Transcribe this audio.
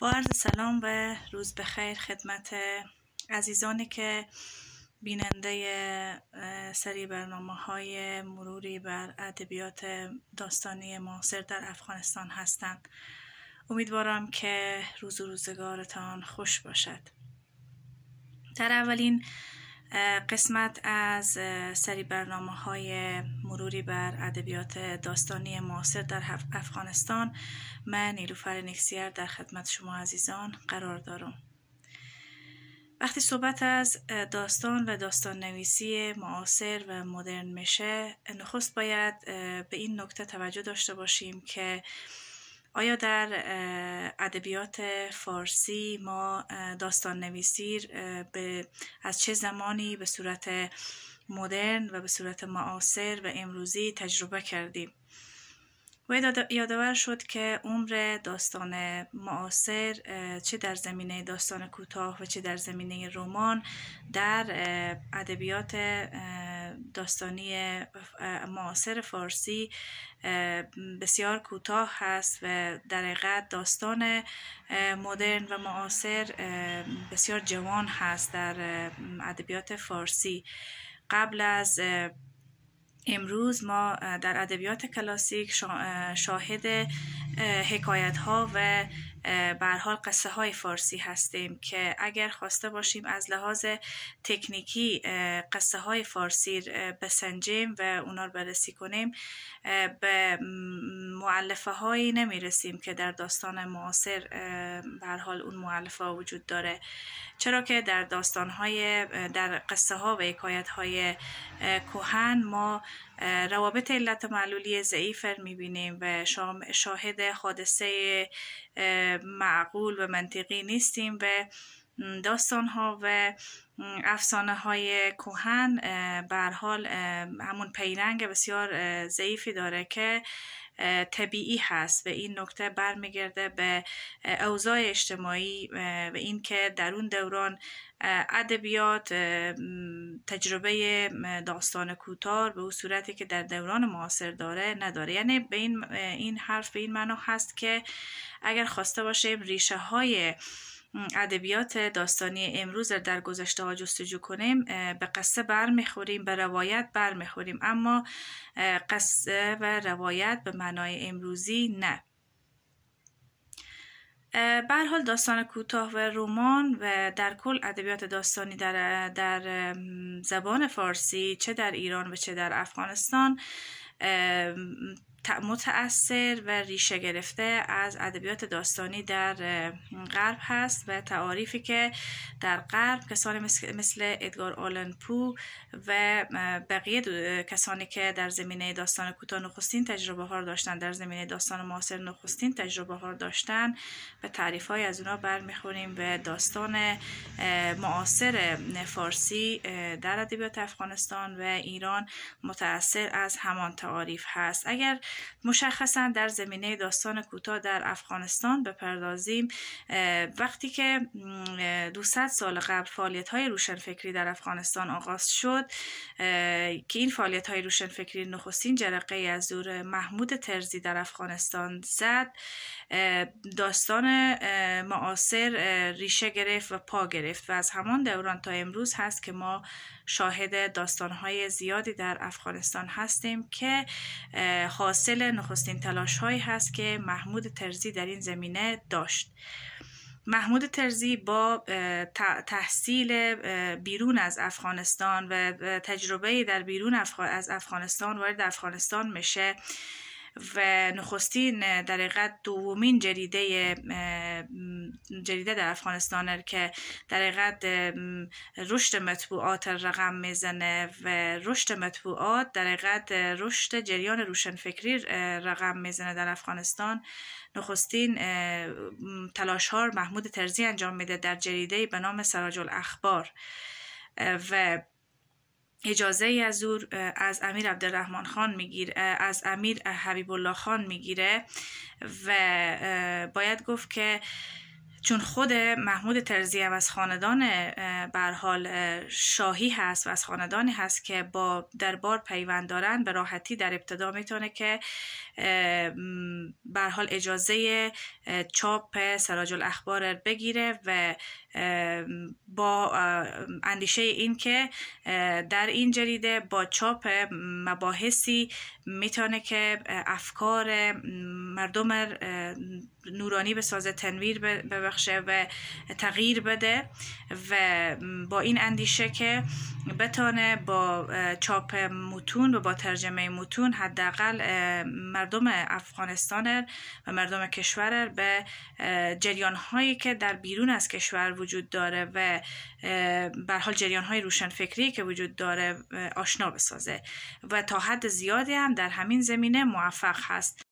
با عرض سلام و روز بخیر خدمت عزیزانی که بیننده سری برنامه های مروری بر ادبیات داستانی معاصر در افغانستان هستند امیدوارم که روز و روزگارتان خوش باشد در اولین قسمت از سری برنامه های مروری بر ادبیات داستانی معاصر در افغانستان من نیلوفر نکسیر در خدمت شما عزیزان قرار دارم وقتی صحبت از داستان و داستان نویسی معاصر و مدرن میشه نخست باید به این نکته توجه داشته باشیم که آیا در ادبیات فارسی ما داستان نویسی به از چه زمانی به صورت مدرن و به صورت معاصر و امروزی تجربه کردیم و یادآور شد که عمر داستان معاصر چه در زمینه داستان کوتاه و چه در زمینه رمان در ادبیات داستانی معاصر فارسی بسیار کوتاه هست و در حقیقت داستان مدرن و معاصر بسیار جوان هست در ادبیات فارسی قبل از امروز ما در ادبیات کلاسیک شاهد حکایت ها و برحال قصه های فارسی هستیم که اگر خواسته باشیم از لحاظ تکنیکی قصه های فارسی بسنجیم و اونا رو بررسی کنیم به معلفه هایی نمی رسیم که در داستان معاصر برحال اون معلفه وجود داره چرا که در داستان های در قصه ها و حکایت های کوهن ما روابط علت معلولی ضعیف می بینیم و شاهد حادثه معقول و منطقی نیستیم و داستان ها و افسانه های کوهن بر حال همون پیرنگ بسیار ضعیفی داره که طبیعی هست و این نکته برمیگرده به اوضاع اجتماعی و اینکه در اون دوران ادبیات تجربه داستان کوتار به او صورتی که در دوران معاصر داره نداره یعنی به این, این حرف به این معنا هست که اگر خواسته باشیم ریشه های ادبیات داستانی امروز در گذشته ها جستجو کنیم به قصه برمیخوریم به روایت برمیخوریم اما قصه و روایت به معنای امروزی نه بر حال داستان کوتاه و رمان و در کل ادبیات داستانی در, در زبان فارسی چه در ایران و چه در افغانستان متأثر و ریشه گرفته از ادبیات داستانی در غرب هست و تعاریفی که در غرب کسانی مثل ادگار آلن پو و بقیه کسانی که در زمینه داستان کوتاه نخستین تجربه ها داشتن در زمینه داستان معاصر نخستین تجربه ها داشتن به تعریف های از اونا برمیخوریم به داستان معاصر فارسی در ادبیات افغانستان و ایران متأثر از همان عارف هست اگر مشخصا در زمینه داستان کوتاه در افغانستان بپردازیم وقتی که 200 سال قبل فعالیت های روشنفکری در افغانستان آغاز شد که این فعالیت های روشنفکری نخستین جرقه از دور محمود ترزی در افغانستان زد داستان معاصر ریشه گرفت و پا گرفت و از همان دوران تا امروز هست که ما شاهد داستانهای زیادی در افغانستان هستیم که حاصل نخستین تلاش هایی هست که محمود ترزی در این زمینه داشت محمود ترزی با تحصیل بیرون از افغانستان و تجربه در بیرون از افغانستان وارد افغانستان میشه و نخستین در حقیقت دومین جریده جریده در افغانستان که در حقیقت رشد مطبوعات رقم میزنه و رشد مطبوعات در حقیقت رشد جریان روشنفکری رقم میزنه در افغانستان نخستین تلاشهار محمود ترزی انجام میده در جریده به نام سراج الاخبار و اجازه ای از او از امیر عبدالرحمن خان میگیره از امیر حبیب الله خان میگیره و باید گفت که چون خود محمود ترزی از خاندان حال شاهی هست و از خاندانی هست که با دربار پیوند دارند به راحتی در ابتدا میتونه که حال اجازه چاپ سراج الاخبار بگیره و با اندیشه این که در این جریده با چاپ مباحثی میتونه که افکار مردم نورانی به ساز تنویر به ببخشه و تغییر بده و با این اندیشه که بتانه با چاپ متون و با ترجمه متون حداقل مردم افغانستان و مردم کشور به جریان هایی که در بیرون از کشور وجود داره و به حال جریان های روشن فکری که وجود داره آشنا بسازه و تا حد زیادی هم در همین زمینه موفق هست